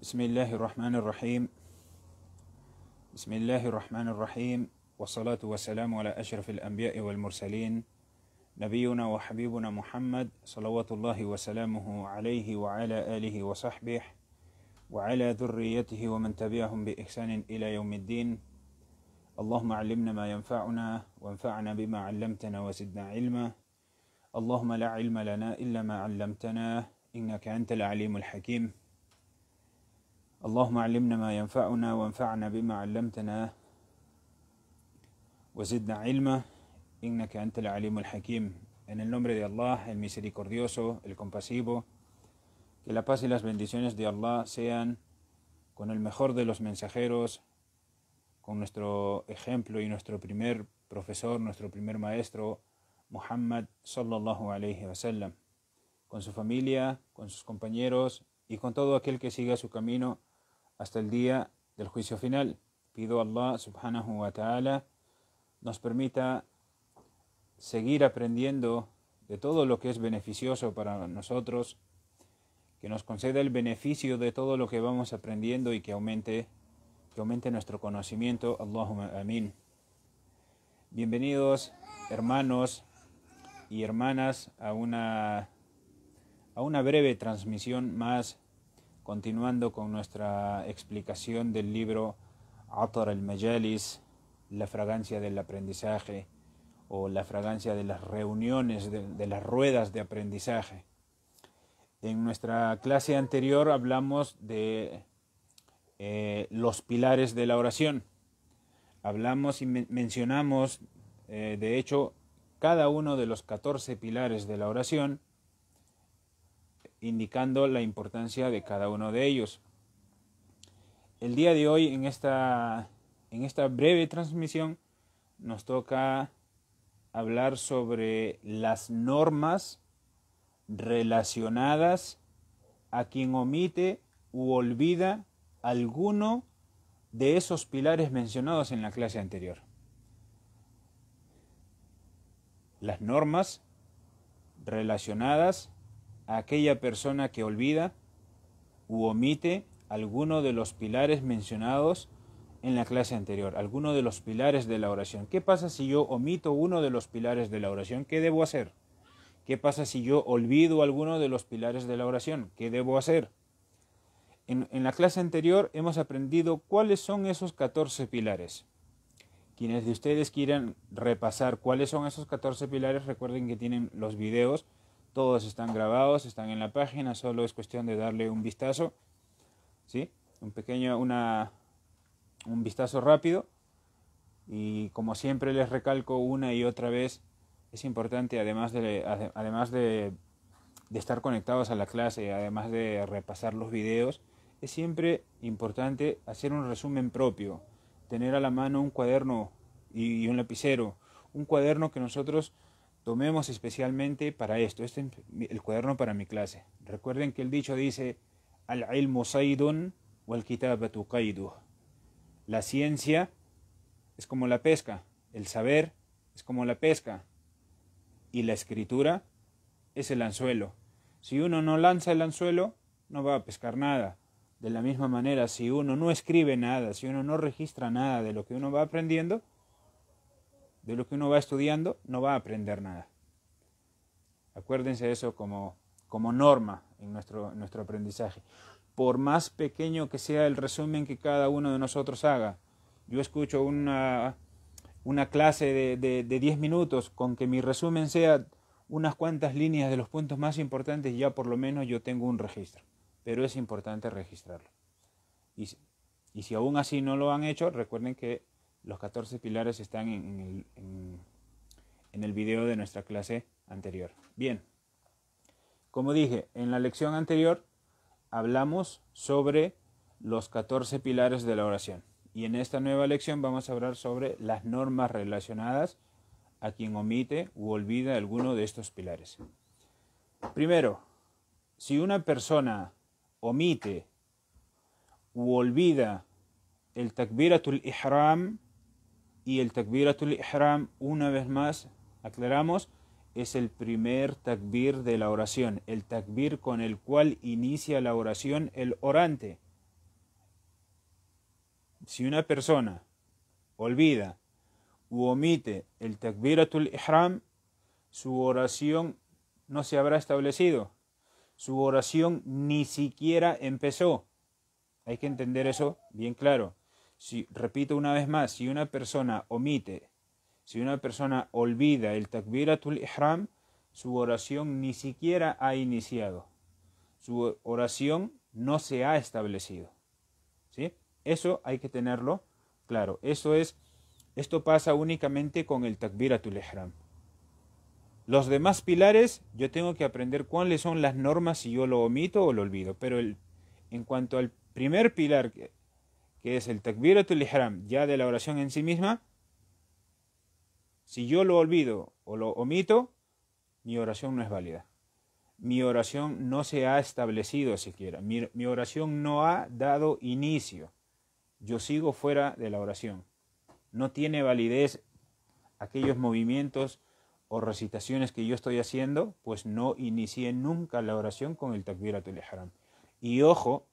بسم الله الرحمن الرحيم بسم الله الرحمن الرحيم والصلاة والسلام على أشرف الأنبياء والمرسلين نبينا وحبيبنا محمد صلوات الله وسلامه عليه وعلى آله وصحبه وعلى ذريته ومن تبعهم بإحسان إلى يوم الدين اللهم علمنا ما ينفعنا وانفعنا بما علمتنا وزدنا علما اللهم لا علم لنا إلا ما علمتنا إنك أنت العليم الحكيم ma En el nombre de Allah, el misericordioso, el compasivo, que la paz y las bendiciones de Allah sean con el mejor de los mensajeros, con nuestro ejemplo y nuestro primer profesor, nuestro primer maestro, Muhammad sallallahu alayhi wasallam, con su familia, con sus compañeros y con todo aquel que siga su camino hasta el día del juicio final. Pido a Allah subhanahu wa ta'ala nos permita seguir aprendiendo de todo lo que es beneficioso para nosotros, que nos conceda el beneficio de todo lo que vamos aprendiendo y que aumente, que aumente nuestro conocimiento. Allahumma amin. Bienvenidos hermanos y hermanas a una, a una breve transmisión más Continuando con nuestra explicación del libro Atar el majalis la fragancia del aprendizaje o la fragancia de las reuniones, de, las ruedas de aprendizaje. En nuestra clase anterior hablamos de eh, los pilares de la oración. Hablamos y mencionamos, eh, de hecho, cada uno de los 14 pilares de la oración indicando la importancia de cada uno de ellos. El día de hoy, en esta, en esta breve transmisión, nos toca hablar sobre las normas relacionadas a quien omite u olvida alguno de esos pilares mencionados en la clase anterior. Las normas relacionadas aquella persona que olvida u omite alguno de los pilares mencionados en la clase anterior, alguno de los pilares de la oración. ¿Qué pasa si yo omito uno de los pilares de la oración? ¿Qué debo hacer? ¿Qué pasa si yo olvido alguno de los pilares de la oración? ¿Qué debo hacer? En, en la clase anterior hemos aprendido cuáles son esos 14 pilares. Quienes de ustedes quieran repasar cuáles son esos 14 pilares, recuerden que tienen los videos todos están grabados, están en la página, solo es cuestión de darle un vistazo, ¿sí? Un pequeño, una, un vistazo rápido. Y como siempre les recalco una y otra vez, es importante, además de, además de, estar conectados a la clase, además de repasar los videos, es siempre importante hacer un resumen propio, tener a la mano un cuaderno y, y un lapicero, un cuaderno que nosotros Tomemos especialmente para esto, este es el cuaderno para mi clase. Recuerden que el dicho dice, al wal La ciencia es como la pesca, el saber es como la pesca y la escritura es el anzuelo. Si uno no lanza el anzuelo, no va a pescar nada. De la misma manera, si uno no escribe nada, si uno no registra nada de lo que uno va aprendiendo, de lo que uno va estudiando, no va a aprender nada. Acuérdense eso como, como norma en nuestro, nuestro aprendizaje. Por más pequeño que sea el resumen que cada uno de nosotros haga, yo escucho una, clase de, de, 10 minutos con que mi resumen sea unas cuantas líneas de los puntos más importantes, ya por lo menos yo tengo un registro. Pero es importante registrarlo. Y, y si aún así no lo han hecho, recuerden que los 14 pilares están en el, en, el video de nuestra clase anterior. Bien, como dije, en la lección anterior hablamos sobre los 14 pilares de la oración. Y en esta nueva lección vamos a hablar sobre las normas relacionadas a quien omite u olvida alguno de estos pilares. Primero, si una persona omite u olvida el takbiratul ihram, y el takbiratul ihram, una vez más, aclaramos, es el primer takbir de la oración, el takbir con el cual inicia la oración el orante. Si una persona olvida u omite el takbiratul ihram, su oración no se habrá establecido. Su oración ni siquiera empezó. Hay que entender eso bien claro repito una vez más, si una persona omite, si una persona olvida el takbiratul ihram, su oración ni siquiera ha iniciado. Su oración no se ha establecido. ¿Sí? Eso hay que tenerlo claro. Eso es esto pasa únicamente con el takbiratul ihram. Los demás pilares yo tengo que aprender cuáles son las normas si yo lo omito o lo olvido, pero el, en cuanto al primer pilar que es el takbiratul ihram, ya de la oración en sí misma, si yo lo olvido o lo omito, mi oración no es válida. Mi oración no se ha establecido siquiera. Mi, oración no ha dado inicio. Yo sigo fuera de la oración. No tiene validez aquellos movimientos o recitaciones que yo estoy haciendo, pues no inicié nunca la oración con el takbiratul ihram. Y ojo,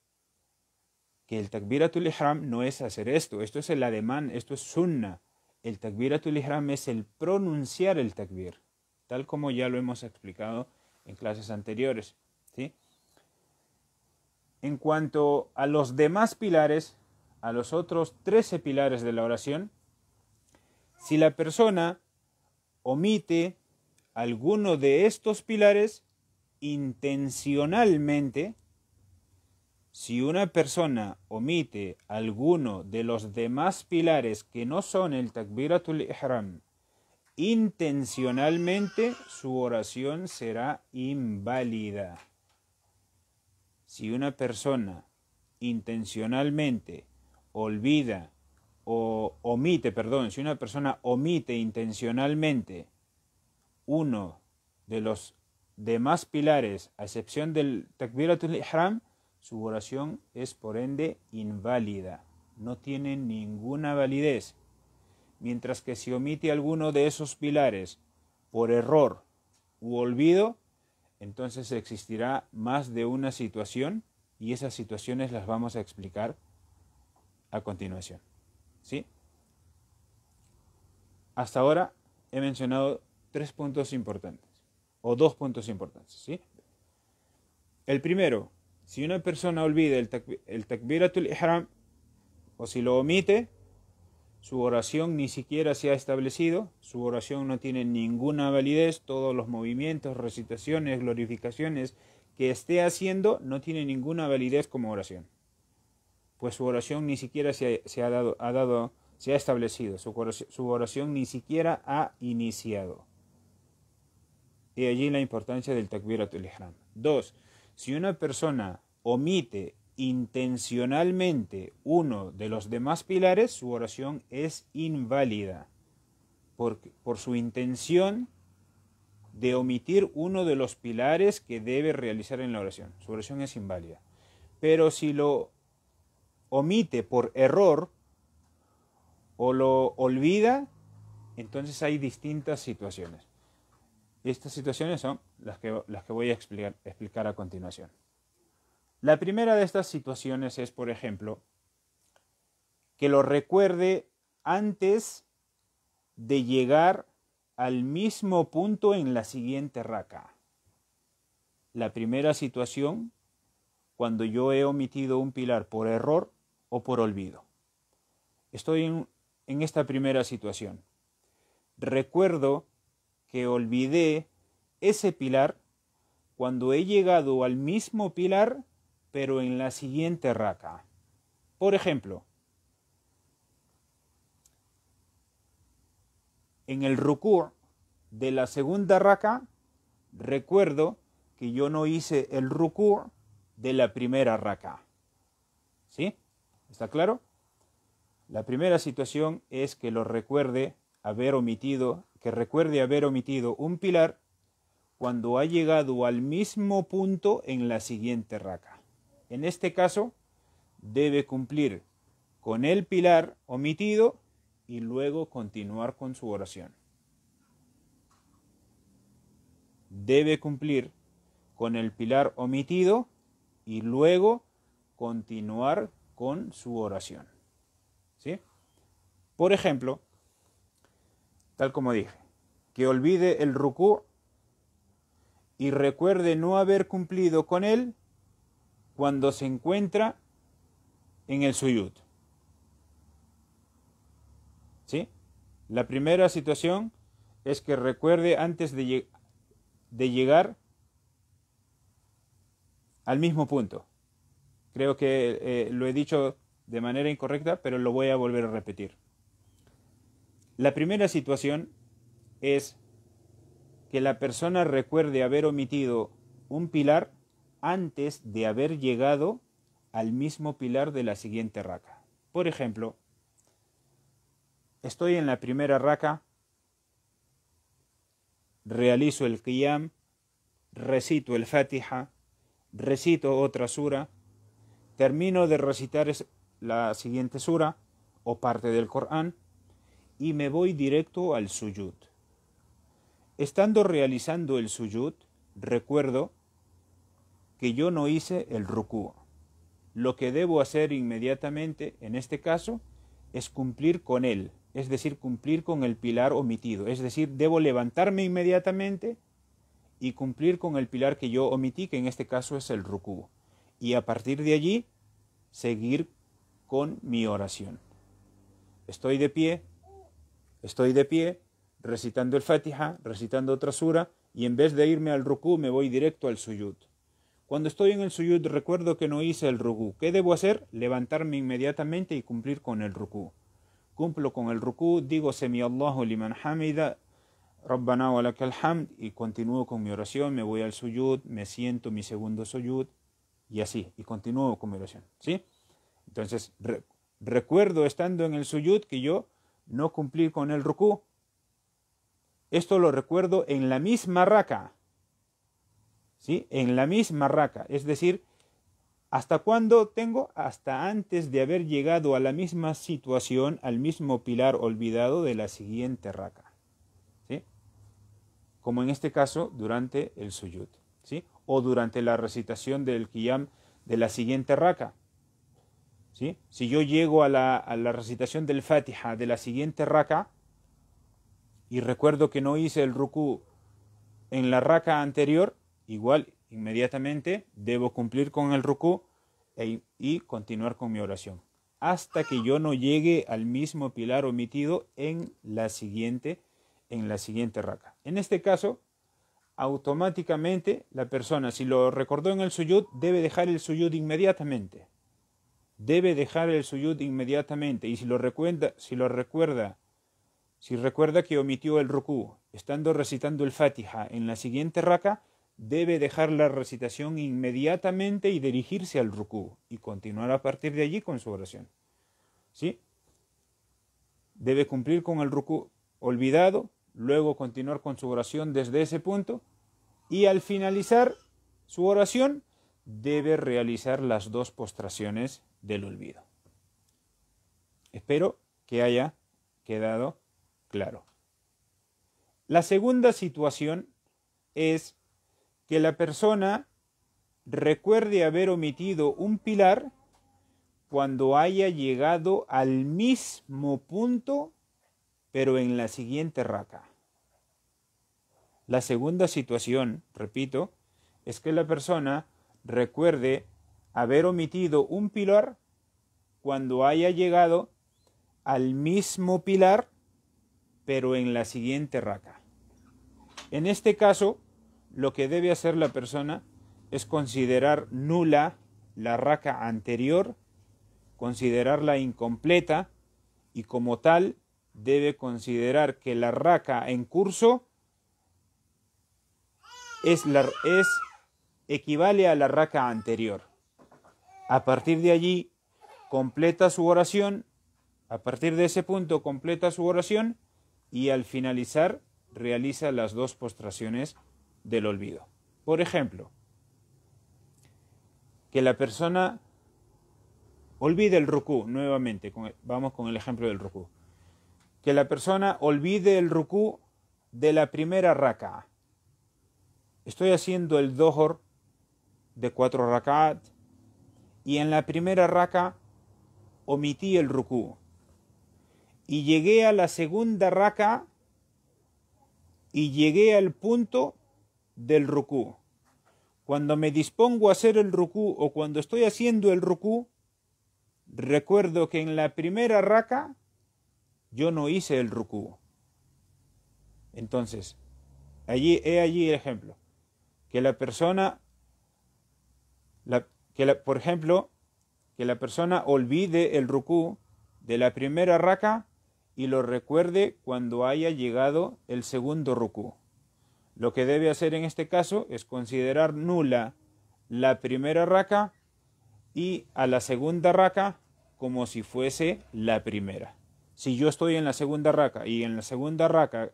que el takbiratul ihram no es hacer esto, esto es el ademán, esto es sunna. El takbir ihram es el pronunciar el takbir, tal como ya lo hemos explicado en clases anteriores. ¿sí? En cuanto a los demás pilares, a los otros 13 pilares de la oración, si la persona omite alguno de estos pilares intencionalmente, si una persona omite alguno de los demás pilares que no son el takbiratul ihram, intencionalmente su oración será inválida. Si una persona intencionalmente olvida o omite, perdón, si una persona omite intencionalmente uno de los demás pilares, a excepción del takbiratul ihram, su oración es por ende inválida, no tiene ninguna validez. Mientras que si omite alguno de esos pilares por error u olvido, entonces existirá más de una situación y esas situaciones las vamos a explicar a continuación. ¿Sí? Hasta ahora he mencionado tres puntos importantes o dos puntos importantes, ¿sí? El primero, si una persona olvida el, takbiratul ihram o si lo omite, su oración ni siquiera se ha establecido, su oración no tiene ninguna validez, todos los movimientos, recitaciones, glorificaciones que esté haciendo no tiene ninguna validez como oración, pues su oración ni siquiera se ha, dado, se ha establecido, su oración, ni siquiera ha iniciado. Y allí la importancia del takbiratul ihram. Dos, si una persona omite intencionalmente uno de los demás pilares, su oración es inválida por, su intención de omitir uno de los pilares que debe realizar en la oración. Su oración es inválida. Pero si lo omite por error o lo olvida, entonces hay distintas situaciones. Estas situaciones son las que, las que voy a explicar, a continuación. La primera de estas situaciones es, por ejemplo, que lo recuerde antes de llegar al mismo punto en la siguiente raca. La primera situación, cuando yo he omitido un pilar por error o por olvido. Estoy en esta primera situación. Recuerdo olvidé ese pilar cuando he llegado al mismo pilar pero en la siguiente raca. Por ejemplo, en el rukur de la segunda raca, recuerdo que yo no hice el rukur de la primera raca. ¿Sí? ¿Está claro? La primera situación es que lo recuerde haber omitido que recuerde haber omitido un pilar cuando ha llegado al mismo punto en la siguiente raca. En este caso, debe cumplir con el pilar omitido y luego continuar con su oración. Debe cumplir con el pilar omitido y luego continuar con su oración. ¿Sí? Por ejemplo, tal como dije, que olvide el ruku y recuerde no haber cumplido con él cuando se encuentra en el Suyut. ¿Sí? La primera situación es que recuerde antes de, llegar al mismo punto. Creo que eh, lo he dicho de manera incorrecta, pero lo voy a volver a repetir. La primera situación es que la persona recuerde haber omitido un pilar antes de haber llegado al mismo pilar de la siguiente raca. Por ejemplo, estoy en la primera raca, realizo el qiyam, recito el fatiha, recito otra sura, termino de recitar la siguiente sura o parte del Corán, y me voy directo al suyut. Estando realizando el suyut, recuerdo que yo no hice el rukú. Lo que debo hacer inmediatamente, en este caso, es cumplir con él, es decir, cumplir con el pilar omitido. Es decir, debo levantarme inmediatamente y cumplir con el pilar que yo omití, que en este caso es el rukú. Y a partir de allí, seguir con mi oración. Estoy de pie, Estoy de pie, recitando el Fatiha, recitando otra sura, y en vez de irme al ruku me voy directo al suyud. Cuando estoy en el suyud recuerdo que no hice el ruku. ¿Qué debo hacer? Levantarme inmediatamente y cumplir con el ruku. Cumplo con el ruku, digo semi Allahu liman hamida, Rabbana wa y continúo con mi oración, me voy al suyud, me siento mi segundo suyud y así, y continúo con mi oración, ¿sí? Entonces, recuerdo estando en el suyud que yo no cumplir con el ruku. Esto lo recuerdo en la misma raca. ¿Sí? En la misma raca. Es decir, ¿hasta cuándo tengo? Hasta antes de haber llegado a la misma situación, al mismo pilar olvidado de la siguiente raca. ¿Sí? Como en este caso, durante el Suyut, ¿Sí? O durante la recitación del Kiyam de la siguiente raca. Si yo llego a la, recitación del Fatiha de la siguiente raka y recuerdo que no hice el ruku en la raka anterior, igual inmediatamente debo cumplir con el ruku e, y continuar con mi oración hasta que yo no llegue al mismo pilar omitido en la siguiente en la siguiente raka. En este caso, automáticamente la persona si lo recordó en el suyud debe dejar el suyud inmediatamente debe dejar el suyud inmediatamente y si lo recuerda, si lo recuerda, si recuerda que omitió el rukú estando recitando el Fatiha en la siguiente raka, debe dejar la recitación inmediatamente y dirigirse al rukú y continuar a partir de allí con su oración. ¿Sí? Debe cumplir con el rukú olvidado, luego continuar con su oración desde ese punto y al finalizar su oración debe realizar las dos postraciones del olvido. Espero que haya quedado claro. La segunda situación es que la persona recuerde haber omitido un pilar cuando haya llegado al mismo punto, pero en la siguiente raca. La segunda situación, repito, es que la persona recuerde haber omitido un pilar cuando haya llegado al mismo pilar, pero en la siguiente raca. En este caso, lo que debe hacer la persona es considerar nula la raca anterior, considerarla incompleta y como tal debe considerar que la raca en curso es, es equivale a la raca anterior. A partir de allí, completa su oración, a partir de ese punto completa su oración y al finalizar realiza las dos postraciones del olvido. Por ejemplo, que la persona olvide el Ruku nuevamente, vamos con el ejemplo del Ruku. Que la persona olvide el Ruku de la primera raka. Estoy haciendo el dohor de cuatro rakat, y en la primera raca omití el ruku. Y llegué a la segunda raca y llegué al punto del ruku. Cuando me dispongo a hacer el ruku o cuando estoy haciendo el ruku. recuerdo que en la primera raca yo no hice el ruku. Entonces, allí he allí el ejemplo, que la persona por ejemplo, que la persona olvide el rucú de la primera raca y lo recuerde cuando haya llegado el segundo rucú. Lo que debe hacer en este caso es considerar nula la primera raca y a la segunda raca como si fuese la primera. Si yo estoy en la segunda raca y en la segunda raca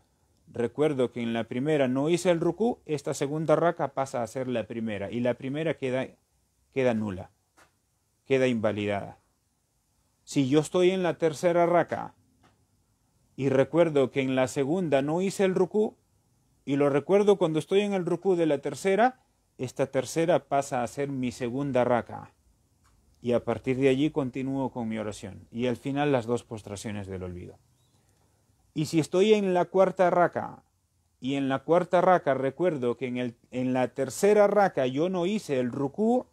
recuerdo que en la primera no hice el ruku, esta segunda raca pasa a ser la primera y la primera queda queda nula, queda invalidada. Si yo estoy en la tercera raca y recuerdo que en la segunda no hice el ruku y lo recuerdo cuando estoy en el ruku de la tercera, esta tercera pasa a ser mi segunda raca. Y a partir de allí continúo con mi oración. Y al final las dos postraciones del olvido. Y si estoy en la cuarta raca y en la cuarta raca recuerdo que en, el, en la tercera raca yo no hice el ruku,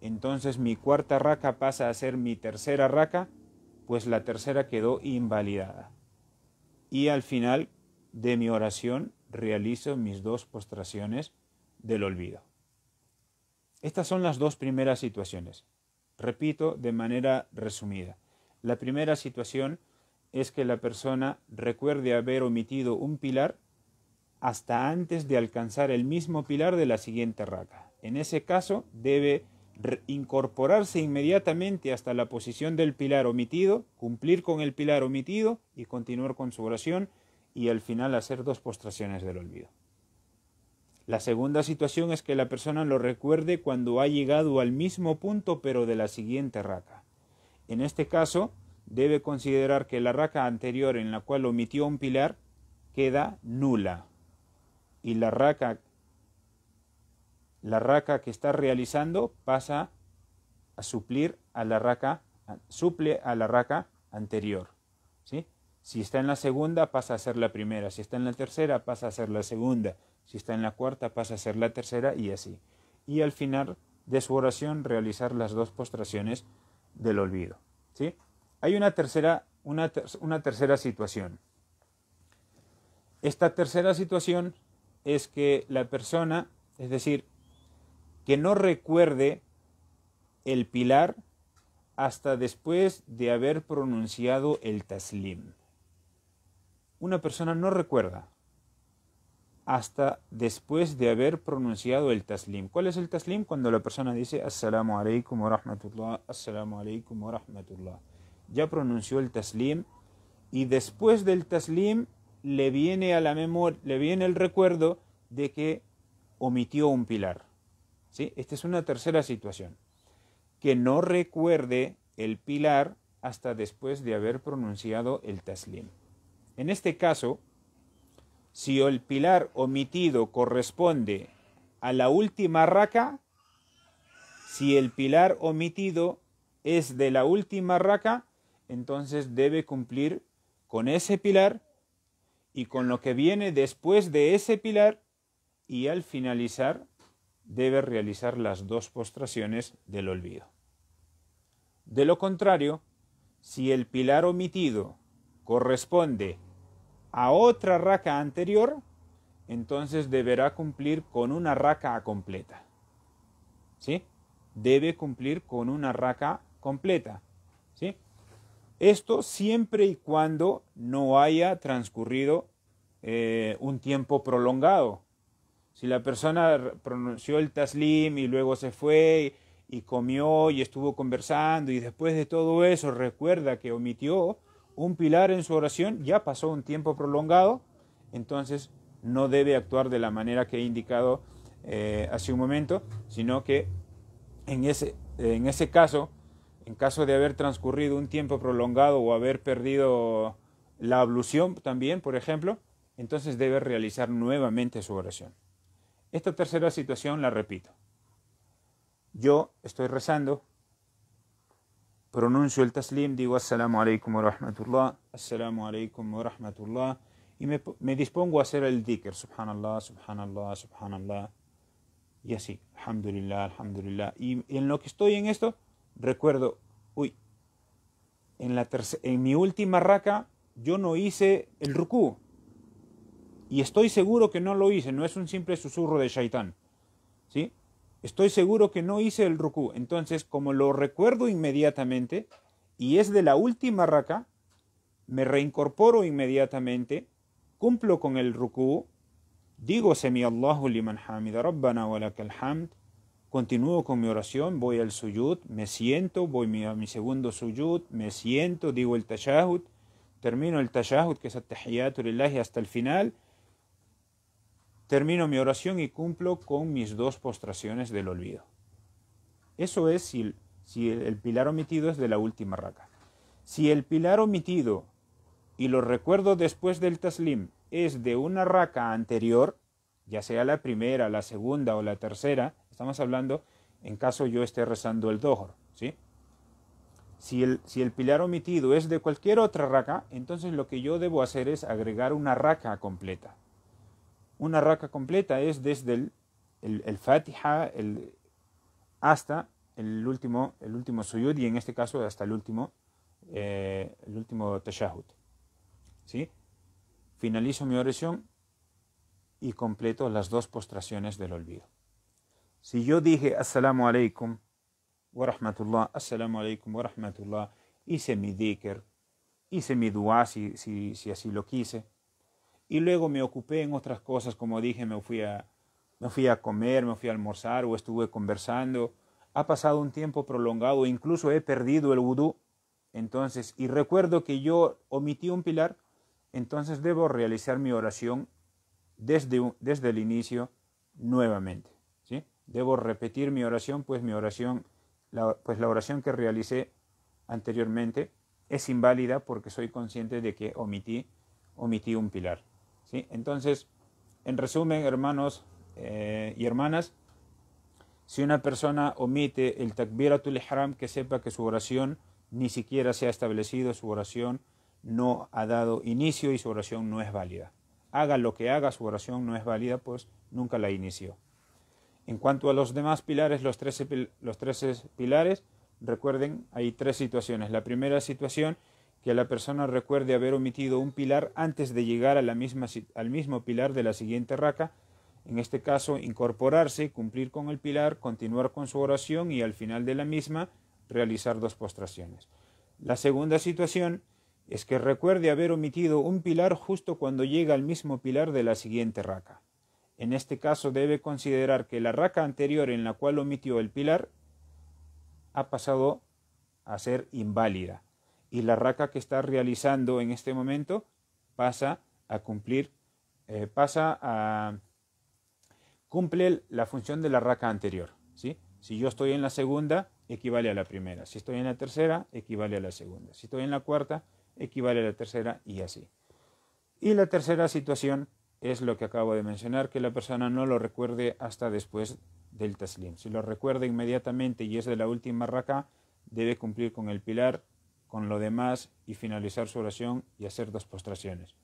entonces mi cuarta raca pasa a ser mi tercera raca, pues la tercera quedó invalidada. Y al final de mi oración realizo mis dos postraciones del olvido. Estas son las dos primeras situaciones. Repito de manera resumida. La primera situación es que la persona recuerde haber omitido un pilar hasta antes de alcanzar el mismo pilar de la siguiente raca. En ese caso debe incorporarse inmediatamente hasta la posición del pilar omitido, cumplir con el pilar omitido y continuar con su oración y al final hacer dos postraciones del olvido. La segunda situación es que la persona lo recuerde cuando ha llegado al mismo punto pero de la siguiente raca. En este caso, debe considerar que la raca anterior en la cual omitió un pilar queda nula y la raca la raca que está realizando pasa a suplir a la raca, suple a la raca anterior. ¿sí? Si está en la segunda, pasa a ser la primera. Si está en la tercera, pasa a ser la segunda. Si está en la cuarta, pasa a ser la tercera y así. Y al final de su oración, realizar las dos postraciones del olvido. ¿sí? Hay una tercera, una, una tercera situación. Esta tercera situación es que la persona, es decir, que no recuerde el pilar hasta después de haber pronunciado el taslim. Una persona no recuerda hasta después de haber pronunciado el taslim. ¿Cuál es el taslim? Cuando la persona dice Assalamu alaykum wa rahmatullah, Assalamu alaykum wa rahmatullah. Ya pronunció el taslim y después del taslim le viene a la memoria, le viene el recuerdo de que omitió un pilar. Esta es una tercera situación. Que no recuerde el pilar hasta después de haber pronunciado el taslim. En este caso, si el pilar omitido corresponde a la última raca, si el pilar omitido es de la última raca, entonces debe cumplir con ese pilar y con lo que viene después de ese pilar y al finalizar debe realizar las dos postraciones del olvido. De lo contrario, si el pilar omitido corresponde a otra raca anterior, entonces deberá cumplir con una raca completa. ¿Sí? Debe cumplir con una raca completa. ¿Sí? Esto siempre y cuando no haya transcurrido eh, un tiempo prolongado. Si la persona pronunció el taslim y luego se fue y comió y estuvo conversando y después de todo eso recuerda que omitió un pilar en su oración, ya pasó un tiempo prolongado, entonces no debe actuar de la manera que he indicado eh, hace un momento, sino que en ese, en ese caso, en caso de haber transcurrido un tiempo prolongado o haber perdido la ablución también, por ejemplo, entonces debe realizar nuevamente su oración. Esta tercera situación la repito. Yo estoy rezando, pronuncio el taslim, digo Assalamu alaikum wa rahmatullah, Assalamu alaykum wa rahmatullah, y me, dispongo a hacer el dhikr, subhanallah, subhanallah, subhanallah, y así, alhamdulillah, alhamdulillah. Y en lo que estoy en esto, recuerdo, uy, en, la en mi última raca yo no hice el ruku y estoy seguro que no lo hice, no es un simple susurro de Shaitán. ¿Sí? Estoy seguro que no hice el ruku. Entonces, como lo recuerdo inmediatamente y es de la última raka, me reincorporo inmediatamente, cumplo con el ruku, digo semi Allahu liman continúo con mi oración, voy al suyud, me siento, voy a mi segundo suyud, me siento, digo el tashahud, termino el tashahud que es lillahi hasta el final Termino mi oración y cumplo con mis dos postraciones del olvido. Eso es si, el, pilar omitido es de la última raca. Si el pilar omitido y lo recuerdo después del taslim es de una raca anterior, ya sea la primera, la segunda o la tercera, estamos hablando en caso yo esté rezando el dohor, ¿sí? Si el, si el pilar omitido es de cualquier otra raca, entonces lo que yo debo hacer es agregar una raca completa. Una raca completa es desde el, el, Fatiha hasta el último, el último suyud y en este caso hasta el último, eh, el último tashahud. ¿Sí? Finalizo mi oración y completo las dos postraciones del olvido. Si yo dije Assalamu alaikum wa rahmatullah, Assalamu alaikum wa rahmatullah, hice mi dhikr, hice mi dua si así lo quise y luego me ocupé en otras cosas, como dije, me fui a, me fui a comer, me fui a almorzar o estuve conversando. Ha pasado un tiempo prolongado, incluso he perdido el vudú. Entonces, y recuerdo que yo omití un pilar, entonces debo realizar mi oración desde, desde el inicio nuevamente. ¿sí? Debo repetir mi oración, pues mi oración, la, pues la oración que realicé anteriormente es inválida porque soy consciente de que omití, omití un pilar. Entonces, en resumen, hermanos eh, y hermanas, si una persona omite el takbiratul ihram, que sepa que su oración ni siquiera se ha establecido, su oración no ha dado inicio y su oración no es válida. Haga lo que haga, su oración no es válida, pues nunca la inició. En cuanto a los demás pilares, los 13, pilares, recuerden, hay tres situaciones. La primera situación que la persona recuerde haber omitido un pilar antes de llegar a la al mismo pilar de la siguiente raca, en este caso incorporarse, cumplir con el pilar, continuar con su oración y al final de la misma realizar dos postraciones. La segunda situación es que recuerde haber omitido un pilar justo cuando llega al mismo pilar de la siguiente raca. En este caso debe considerar que la raca anterior en la cual omitió el pilar ha pasado a ser inválida y la raca que está realizando en este momento pasa a cumplir, eh, pasa a, cumple la función de la raca anterior. ¿sí? Si yo estoy en la segunda, equivale a la primera. Si estoy en la tercera, equivale a la segunda. Si estoy en la cuarta, equivale a la tercera y así. Y la tercera situación es lo que acabo de mencionar, que la persona no lo recuerde hasta después del taslim. Si lo recuerda inmediatamente y es de la última raca, debe cumplir con el pilar con lo demás y finalizar su oración y hacer dos postraciones.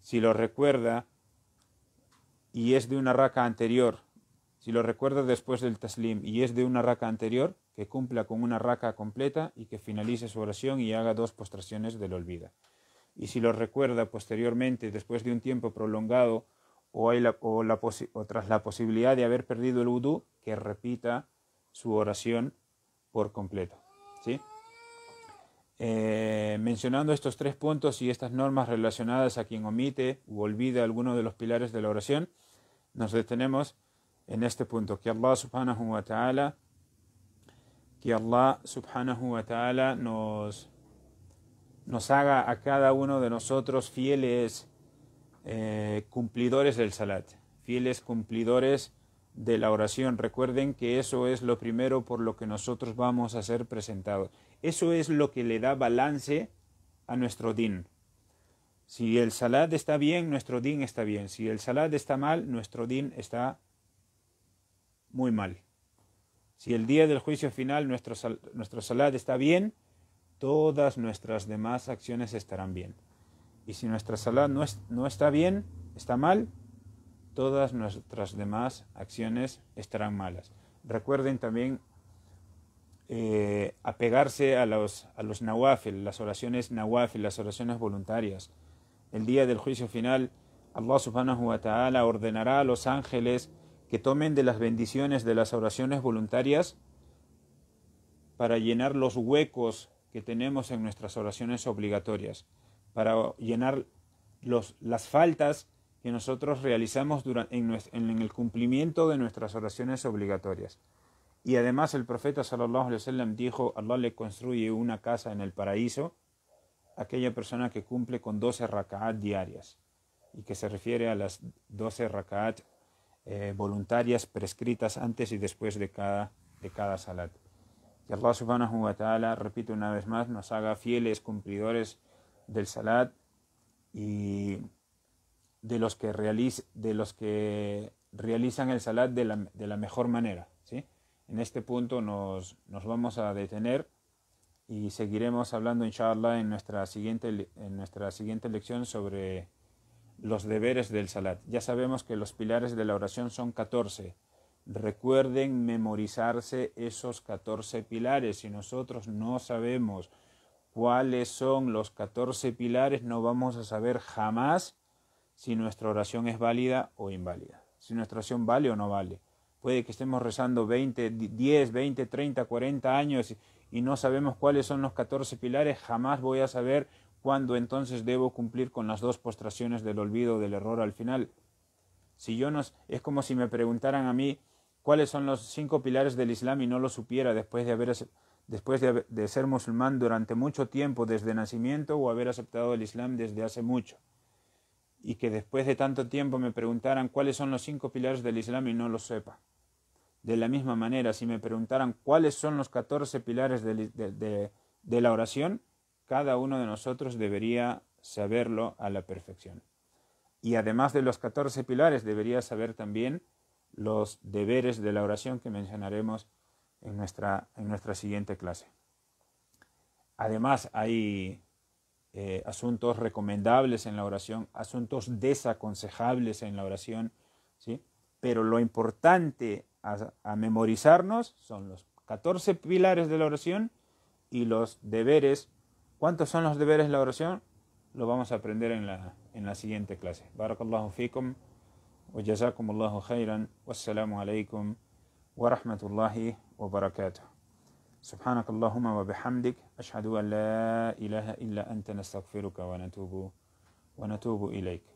Si lo recuerda y es de una raca anterior, si lo recuerda después del taslim y es de una raca anterior, que cumpla con una raca completa y que finalice su oración y haga dos postraciones del olvida. Y si lo recuerda posteriormente, después de un tiempo prolongado o, hay la, tras la posibilidad de haber perdido el udú, que repita su oración por completo. ¿Sí? Eh, mencionando estos tres puntos y estas normas relacionadas a quien omite o olvida alguno de los pilares de la oración, nos detenemos en este punto, que Allah subhanahu wa ta'ala, nos, nos haga a cada uno de nosotros fieles eh, cumplidores del salat, fieles cumplidores de la oración. Recuerden que eso es lo primero por lo que nosotros vamos a ser presentados. Eso es lo que le da balance a nuestro din. Si el salad está bien, nuestro din está bien. Si el salad está mal, nuestro din está muy mal. Si el día del juicio final nuestro, salad nuestro salad está bien, todas nuestras demás acciones estarán bien. Y si nuestra salad no, no está bien, está mal, todas nuestras demás acciones estarán malas. Recuerden también eh, apegarse a los, a los nawafil, las oraciones nawafil, las oraciones voluntarias. El día del juicio final, Allah subhanahu wa ta'ala ordenará a los ángeles que tomen de las bendiciones de las oraciones voluntarias para llenar los huecos que tenemos en nuestras oraciones obligatorias, para llenar los, las faltas que nosotros realizamos en, el cumplimiento de nuestras oraciones obligatorias. Y además el profeta sallallahu alaihi wasallam dijo, Allah le construye una casa en el paraíso a aquella persona que cumple con 12 raka'at diarias y que se refiere a las 12 raka'at eh, voluntarias prescritas antes y después de cada, de cada salat. Que Allah subhanahu wa ta'ala, repito una vez más, nos haga fieles cumplidores del salat y de los que, de los que realizan el salat de la, mejor manera. ¿sí? En este punto nos, nos, vamos a detener y seguiremos hablando, inshallah, en nuestra siguiente, en nuestra siguiente lección sobre los deberes del salat. Ya sabemos que los pilares de la oración son 14. Recuerden memorizarse esos 14 pilares. Si nosotros no sabemos cuáles son los 14 pilares, no vamos a saber jamás si nuestra oración es válida o inválida, si nuestra oración vale o no vale. Puede que estemos rezando 20, 10, 20, 30, 40 años y no sabemos cuáles son los 14 pilares, jamás voy a saber cuándo entonces debo cumplir con las dos postraciones del olvido del error al final. Si yo nos, es como si me preguntaran a mí cuáles son los cinco pilares del Islam y no lo supiera después de haber después de ser musulmán durante mucho tiempo desde nacimiento o haber aceptado el Islam desde hace mucho y que después de tanto tiempo me preguntaran cuáles son los cinco pilares del Islam y no lo sepa. De la misma manera, si me preguntaran cuáles son los catorce pilares de, la oración, cada uno de nosotros debería saberlo a la perfección. Y además de los catorce pilares, debería saber también los deberes de la oración que mencionaremos en nuestra, en nuestra siguiente clase. Además, hay eh, asuntos recomendables en la oración, asuntos desaconsejables en la oración, ¿sí? Pero lo importante a, memorizarnos son los 14 pilares de la oración y los deberes. ¿Cuántos son los deberes de la oración? Lo vamos a aprender en la, siguiente clase. Barakallahu fikum wa jazakumullahu khairan. Wassalamu alaikum wa rahmatullahi wa barakatuh. سبحانك اللهم وبحمدك أشهد أن لا إله إلا أنت نستغفرك ونتوب ونتوب إليك